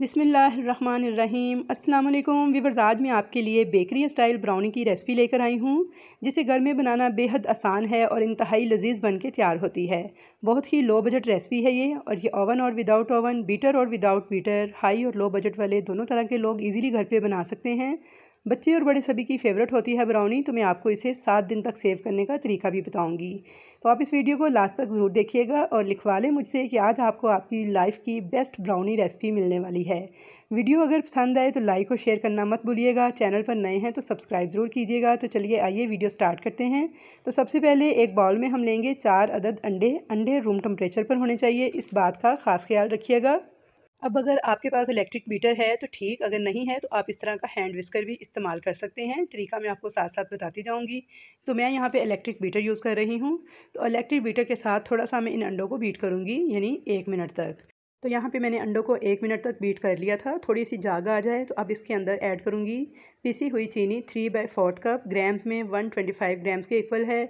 बिसमीम् अल्लाम वीवर्स आज मैं आपके लिए बेकरी स्टाइल ब्राउनी की रेसिपी लेकर आई हूँ जिसे घर में बनाना बेहद आसान है और इंतहाई लजीज बन के तैयार होती है बहुत ही लो बजट रेसिपी है ये और ये ओवन और विदाउट ओवन बीटर और विदाउट बीटर हाई और लो बजट वाले दोनों तरह के लोग ईज़िली घर पर बना सकते हैं बच्चे और बड़े सभी की फेवरेट होती है ब्राउनी तो मैं आपको इसे सात दिन तक सेव करने का तरीका भी बताऊंगी तो आप इस वीडियो को लास्ट तक ज़रूर देखिएगा और लिखवा लें मुझसे कि आज आपको आपकी लाइफ की बेस्ट ब्राउनी रेसिपी मिलने वाली है वीडियो अगर पसंद आए तो लाइक और शेयर करना मत भूलिएगा चैनल पर नए हैं तो सब्सक्राइब ज़रूर कीजिएगा तो चलिए आइए वीडियो स्टार्ट करते हैं तो सबसे पहले एक बाउल में हम लेंगे चार अदद अंडे अंडे रूम टेम्परेचर पर होने चाहिए इस बात का खास ख्याल रखिएगा अब अगर आपके पास इलेक्ट्रिक मीटर है तो ठीक अगर नहीं है तो आप इस तरह का हैंड विस्कर भी इस्तेमाल कर सकते हैं तरीका मैं आपको साथ साथ बताती जाऊंगी तो मैं यहाँ पे इलेक्ट्रिक बीटर यूज़ कर रही हूँ तो इलेक्ट्रिक बीटर के साथ थोड़ा सा मैं इन अंडों को बीट करूँगी यानी एक मिनट तक तो यहाँ पर मैंने अंडों को एक मिनट तक बीट कर लिया था थोड़ी सी जागा आ जाए तो अब इसके अंदर ऐड करूँगी पिसी हुई चीनी three by fourth cup grams में वन ट्वेंटी फाइव ग्राम्स के इक्वल है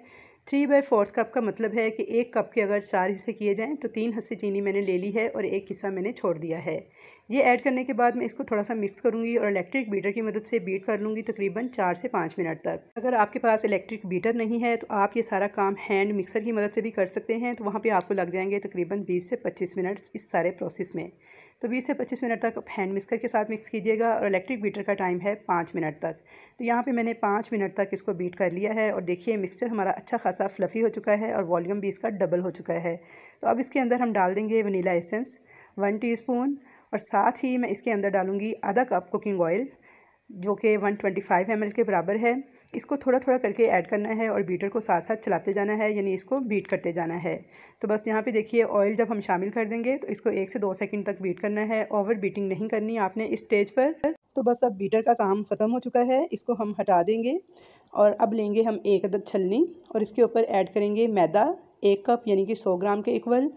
थ्री बाई फोर्थ कप का मतलब है कि एक कप के अगर चार हिस्से किए जाएँ तो तीन हिस्से चीनी मैंने ले ली है और एक हिस्सा मैंने छोड़ दिया है ये ऐड करने के बाद मैं इसको थोड़ा सा मिक्स करूँगी और इलेक्ट्रिक बीटर की मदद से बीट कर लूँगी तकरीबन चार से पाँच मिनट तक अगर आपके पास इलेक्ट्रिक बीटर नहीं है तो आप ये सारा काम हैंड मिक्सर की मदद से भी कर सकते हैं तो वहाँ पर आपको लग जाएंगे तकरीबन बीस से पच्चीस मिनट इस सारे प्रोसेस में तो 20 से 25 मिनट तक हैंड मिक्सर के साथ मिक्स कीजिएगा और इलेक्ट्रिक बीटर का टाइम है पाँच मिनट तक तो यहाँ पे मैंने पाँच मिनट तक इसको बीट कर लिया है और देखिए मिक्सचर हमारा अच्छा खासा फ्लफ़ी हो चुका है और वॉल्यूम भी इसका डबल हो चुका है तो अब इसके अंदर हम डाल देंगे वनीला एसेंस वन टी और साथ ही मैं इसके अंदर डालूँगी आधा कप कुकिंग ऑयल जो कि 125 ट्वेंटी के बराबर है इसको थोड़ा थोड़ा करके ऐड करना है और बीटर को साथ साथ चलाते जाना है यानी इसको बीट करते जाना है तो बस यहाँ पे देखिए ऑयल जब हम शामिल कर देंगे तो इसको एक से दो सेकंड तक बीट करना है ओवर बीटिंग नहीं करनी आपने इस स्टेज पर तो बस अब बीटर का काम ख़त्म हो चुका है इसको हम हटा देंगे और अब लेंगे हम एक अदद छलनी और इसके ऊपर ऐड करेंगे मैदा एक कप यानी कि 100 ग्राम के इक्वल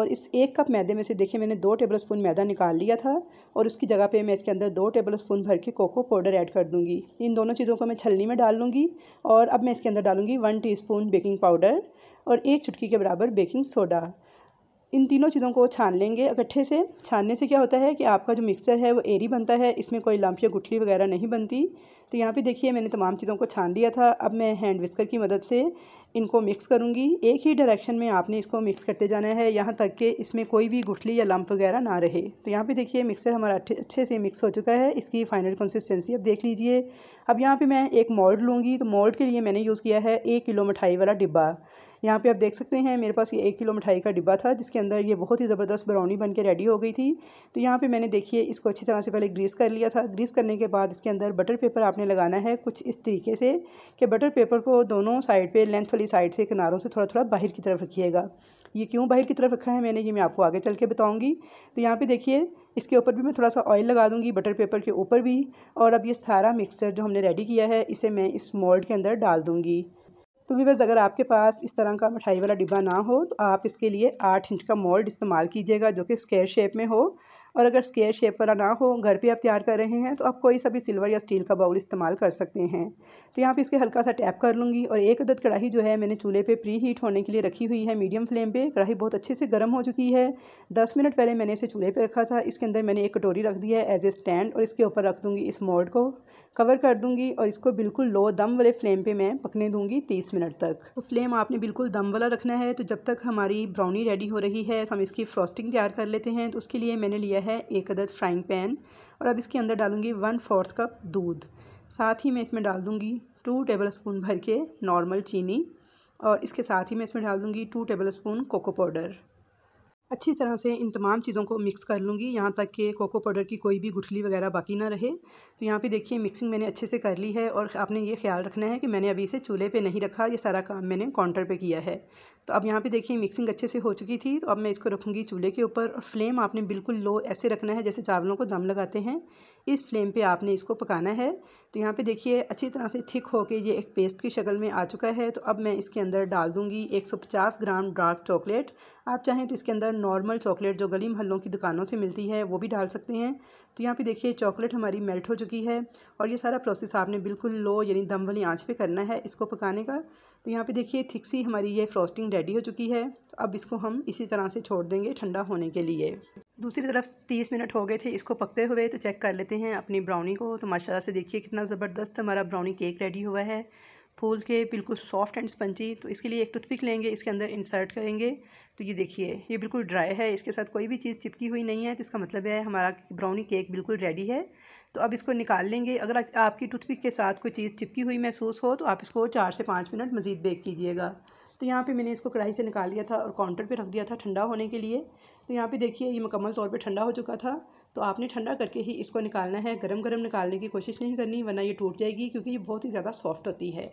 और इस एक कप मैदे में से देखिए मैंने दो टेबल स्पून मैदा निकाल लिया था और उसकी जगह पे मैं इसके अंदर दो टेबल स्पून भर के कोको पाउडर ऐड कर दूंगी इन दोनों चीज़ों को मैं छलनी में डाल लूँगी और अब मैं इसके अंदर डालूँगी वन टी बेकिंग पाउडर और एक चुटकी के बराबर बेकिंग सोडा इन तीनों चीज़ों को छान लेंगे इकट्ठे से छानने से क्या होता है कि आपका जो मिक्सर है वो एरी बनता है इसमें कोई लंप या गुठली वगैरह नहीं बनती तो यहाँ पे देखिए मैंने तमाम चीज़ों को छान लिया था अब मैं हैंड विस्कर की मदद से इनको मिक्स करूँगी एक ही डायरेक्शन में आपने इसको मिक्स करते जाना है यहाँ तक कि इसमें कोई भी गुठली या लंप वगैरह ना रहे तो यहाँ पे देखिए मिक्सर हमारा अच्छे से मिक्स हो चुका है इसकी फाइनल कंसिस्टेंसी अब देख लीजिए अब यहाँ पे मैं एक मोल्ड लूँगी तो मोल्ड के लिए मैंने यूज़ किया है एक किलो मिठाई वाला डिब्बा यहाँ पे आप देख सकते हैं मेरे पास ये एक किलो मिठाई का डिब्बा था जिसके अंदर ये बहुत ही ज़बरदस्त ब्राउनी बन के रेडी हो गई थी तो यहाँ पे मैंने देखिए इसको अच्छी तरह से पहले ग्रीस कर लिया था ग्रीस करने के बाद इसके अंदर बटर पेपर आपने लगाना है कुछ इस तरीके से कि बटर पेपर को दोनों साइड पर लेंथ वाली साइड से किनारों से थोड़ा थोड़ा बाहर की तरफ रखिएगा ये क्यों बाहर की तरफ रखा है मैंने ये मैं आपको आगे चल के बताऊँगी तो यहाँ पर देखिए इसके ऊपर भी मैं थोड़ा सा ऑयल लगा दूंगी बटर पेपर के ऊपर भी और अब ये सारा मिक्सचर जो हमने रेडी किया है इसे मैं इस मोल्ड के अंदर डाल दूंगी तो वीवर्स अगर आपके पास इस तरह का मिठाई वाला डिब्बा ना हो तो आप इसके लिए आठ इंच का मोल्ड इस्तेमाल कीजिएगा जो कि स्केयर शेप में हो और अगर स्केयर शेप वाला ना हो घर पे आप तैयार कर रहे हैं तो आप कोई सा भी सिल्वर या स्टील का बाउल इस्तेमाल कर सकते हैं तो यहाँ पे इसके हल्का सा टैप कर लूँगी और एक अदद कढ़ाई जो है मैंने चूल्हे पे प्री हीट होने के लिए रखी हुई है मीडियम फ्लेम पे कढ़ाई बहुत अच्छे से गर्म हो चुकी है दस मिनट पहले मैंने इसे चूल्हे पर रखा था इसके अंदर मैंने एक कटोरी रख दी है एज ए स्टैंड और इसके ऊपर रख दूँगी इस मोड को कवर कर दूँगी और इसको बिल्कुल लो दम वाले फ्लेम पर मैं पकने दूँगी तीस मिनट तक तो फ्लेम आपने बिल्कुल दम वाला रखना है तो जब तक हमारी ब्राउनी रेडी हो रही है हम इसकी फ्रॉस्टिंग तैयार कर लेते हैं तो उसके लिए मैंने लिया लिया है एक अदद फ्राइंग पैन और अब इसके अंदर डालूंगी वन फोर्थ कप दूध साथ ही मैं इसमें डाल दूंगी टू टेबल स्पून भर के नॉर्मल चीनी और इसके साथ ही मैं इसमें डाल दूंगी two tablespoon cocoa powder अच्छी तरह से इन तमाम चीज़ों को मिक्स कर लूँगी यहाँ तक कि कोको पाउडर की कोई भी गुठली वगैरह बाकी ना रहे तो यहाँ पे देखिए मिक्सिंग मैंने अच्छे से कर ली है और आपने ये ख्याल रखना है कि मैंने अभी इसे चूल्हे पे नहीं रखा ये सारा काम मैंने काउंटर पे किया है तो अब यहाँ पे देखिए मिक्सिंग अच्छे से हो चुकी थी तो अब मैं इसको रखूँगी चूल्हे के ऊपर और फ्लेम आपने बिल्कुल लो ऐसे रखना है जैसे चावलों को दम लगाते हैं इस फ्लेम पे आपने इसको पकाना है तो यहाँ पे देखिए अच्छी तरह से थिक होकर ये एक पेस्ट की शक्ल में आ चुका है तो अब मैं इसके अंदर डाल दूँगी एक ग्राम डार्क चॉकलेट आप चाहें तो इसके अंदर नॉर्मल चॉकलेट जो गली महल्लों की दुकानों से मिलती है वो भी डाल सकते हैं तो यहाँ पे देखिए चॉकलेट हमारी मेल्ट हो चुकी है और ये सारा प्रोसेस आपने बिल्कुल लो यानी दम वाली आँच पर करना है इसको पकाने का तो यहाँ पे देखिए थिक सी हमारी ये फ्रॉस्टिंग रेडी हो चुकी है अब इसको हम इसी तरह से छोड़ देंगे ठंडा होने के लिए दूसरी तरफ तीस मिनट हो गए थे इसको पकते हुए तो चेक कर लेते हैं अपनी ब्राउनी को तो माशाल्लाह से देखिए कितना ज़बरदस्त हमारा ब्राउनी केक रेडी हुआ है फूल के बिल्कुल सॉफ्ट एंड स्पंजी तो इसके लिए एक टूथपिक लेंगे इसके अंदर इंसर्ट करेंगे तो ये देखिए ये बिल्कुल ड्राई है इसके साथ कोई भी चीज़ चिपकी हुई नहीं है तो इसका मतलब है हमारा ब्राउनी केक बिल्कुल रेडी है तो अब इसको निकाल लेंगे अगर आपकी टूथपिक के साथ कोई चीज़ चिपकी हुई महसूस हो तो आप इसको चार से पाँच मिनट मज़ीद बेक कीजिएगा तो यहाँ पे मैंने इसको कढ़ाई से निकाल लिया था और काउंटर पे रख दिया था ठंडा होने के लिए तो यहाँ पे देखिए ये मुकम्मल तौर पे ठंडा हो चुका था तो आपने ठंडा करके ही इसको निकालना है गरम गरम निकालने की कोशिश नहीं करनी वरना ये टूट जाएगी क्योंकि ये बहुत ही ज़्यादा सॉफ्ट होती है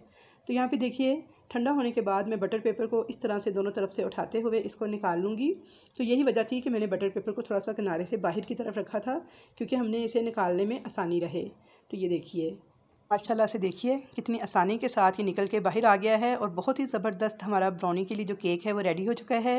तो यहाँ पे देखिए ठंडा होने के बाद मैं बटर पेपर को इस तरह से दोनों तरफ से उठाते हुए इसको निकाल लूँगी तो यही वजह थी कि मैंने बटर पेपर को थोड़ा सा किनारे से बाहर की तरफ रखा था क्योंकि हमने इसे निकालने में आसानी रहे तो ये देखिए माशाला से देखिए कितनी आसानी के साथ ये निकल के बाहर आ गया है और बहुत ही ज़बरदस्त हमारा ब्राउनी के लिए जो केक है वो रेडी हो चुका है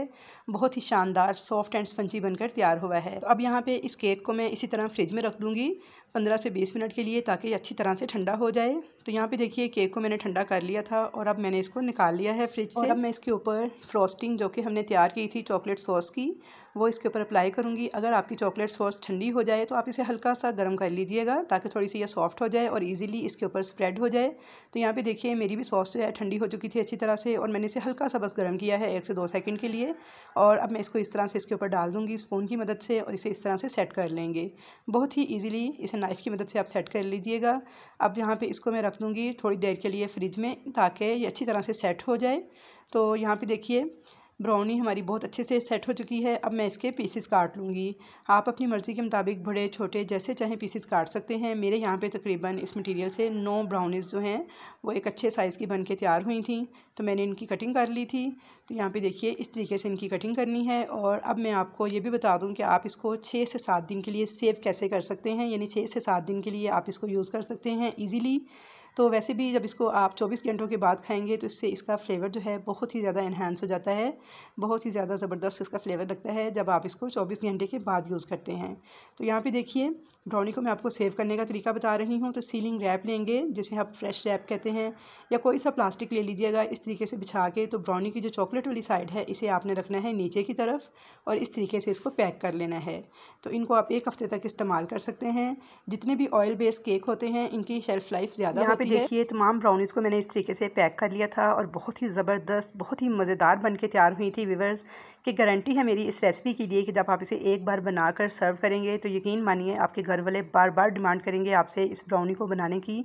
बहुत ही शानदार सॉफ्ट एंड स्पंजी बनकर तैयार हुआ है तो अब यहाँ पे इस केक को मैं इसी तरह फ्रिज में रख दूँगी पंद्रह से बीस मिनट के लिए ताकि अच्छी तरह से ठंडा हो जाए तो यहाँ पे देखिए केक को मैंने ठंडा कर लिया था और अब मैंने इसको निकाल लिया है फ्रिज से और अब मैं इसके ऊपर फ्रॉस्टिंग जो कि हमने तैयार की थी चॉकलेट सॉस की वो इसके ऊपर अप्लाई करूँगी अगर आपकी चॉकलेट सॉस ठंडी हो जाए तो आप इसे हल्का सा गर्म कर लीजिएगा ताकि थोड़ी सी ये सॉफ्ट हो जाए और ईजिली इसके ऊपर स्प्रेड हो जाए तो यहाँ पर देखिए मेरी भी सॉस जो है ठंडी हो चुकी थी अच्छी तरह से और मैंने इसे हल्का सा बस गर्म किया है एक से दो सेकेंड के लिए और अब मैं इसको इस तरह से इसके ऊपर डाल दूँगी स्पून की मदद से और इसे इस तरह से सेट कर लेंगे बहुत ही ईजिली इसे नाइफ़ की मदद से आप सेट कर लीजिएगा अब यहाँ पे इसको मैं रख दूँगी थोड़ी देर के लिए फ्रिज में ताकि ये अच्छी तरह से सेट हो जाए तो यहाँ पे देखिए ब्राउनी हमारी बहुत अच्छे से सेट हो चुकी है अब मैं इसके पीसेस काट लूँगी आप अपनी मर्ज़ी के मुताबिक बड़े छोटे जैसे चाहे पीसेस काट सकते हैं मेरे यहाँ पे तकरीबन इस मटेरियल से नौ ब्राउनीज़ जो हैं वो एक अच्छे साइज़ की बन के तैयार हुई थी तो मैंने इनकी कटिंग कर ली थी तो यहाँ पर देखिए इस तरीके से इनकी कटिंग करनी है और अब मैं आपको ये भी बता दूँ कि आप इसको छः से सात दिन के लिए सेव कैसे कर सकते हैं यानी छः से सात दिन के लिए आप इसको यूज़ कर सकते हैं ईज़िली तो वैसे भी जब इसको आप चौबीस घंटों के बाद खाएँगे तो इससे इसका फ्लेवर जो है बहुत ही ज़्यादा इन्हेंस हो जाता है बहुत ही ज़्यादा ज़बरदस्त इसका फ्लेवर लगता है जब आप इसको चौबीस घंटे के बाद यूज़ करते हैं तो यहाँ पर देखिए ब्राउनी को मैं आपको सेव करने का तरीका बता रही हूँ तो सीलिंग रैप लेंगे जिसे आप फ्रेश रैप कहते हैं या कोई सा प्लास्टिक ले लीजिएगा इस तरीके से बिछा के तो ब्राउनी की जो चॉकलेट वाली साइड है इसे आपने रखना है नीचे की तरफ और इस तरीके से इसको पैक कर लेना है तो इनको आप एक हफ्ते तक इस्तेमाल कर सकते हैं जितने भी ऑयल बेस्ड केक होते हैं इनकी शेल्फ़ लाइफ ज़्यादा पे देखिए तमाम ब्राउनीज़ को मैंने इस तरीके से पैक कर लिया था और बहुत ही ज़बरदस्त बहुत ही मज़ेदार बन के तैयार हुई थी व्यूवर्स कि गारंटी है मेरी इस रेसिपी के लिए कि जब आप इसे एक बार बनाकर सर्व करेंगे तो यकीन मानिए आपके घर वाले बार बार डिमांड करेंगे आपसे इस ब्राउनी को बनाने की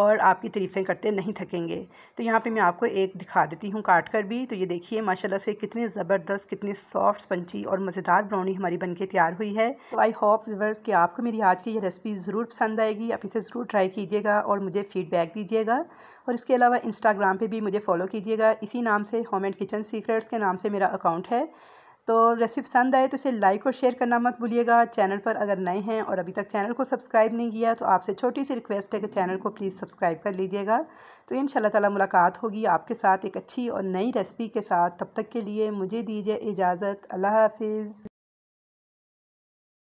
और आपकी तरीफ़ें करते नहीं थकेंगे तो यहाँ पे मैं आपको एक दिखा देती हूँ काट कर भी तो ये देखिए माशाल्लाह से कितने ज़बरदस्त कितने सॉफ्ट स्पंची और मज़ेदार ब्राउनी हमारी बन के तैयार हुई है तो आई होप व्यूवर्स कि आपको मेरी आज की ये रेसिपी ज़रूर पसंद आएगी आप इसे ज़रूर ट्राई कीजिएगा और मुझे फ़ीडबैक दीजिएगा और इसके अलावा इंस्टाग्राम पर भी मुझे फॉलो कीजिएगा इसी नाम से होम एंड किचन सीक्रेट्स के नाम से मेरा अकाउंट है तो रेसिपी पसंद आए तो इसे लाइक और शेयर करना मत भूलिएगा चैनल पर अगर नए हैं और अभी तक चैनल को सब्सक्राइब नहीं किया तो आपसे छोटी सी रिक्वेस्ट है कि चैनल को प्लीज़ सब्सक्राइब कर लीजिएगा तो इन ताला मुलाकात होगी आपके साथ एक अच्छी और नई रेसिपी के साथ तब तक के लिए मुझे दीजिए इजाज़त अल्लाह हाफिज़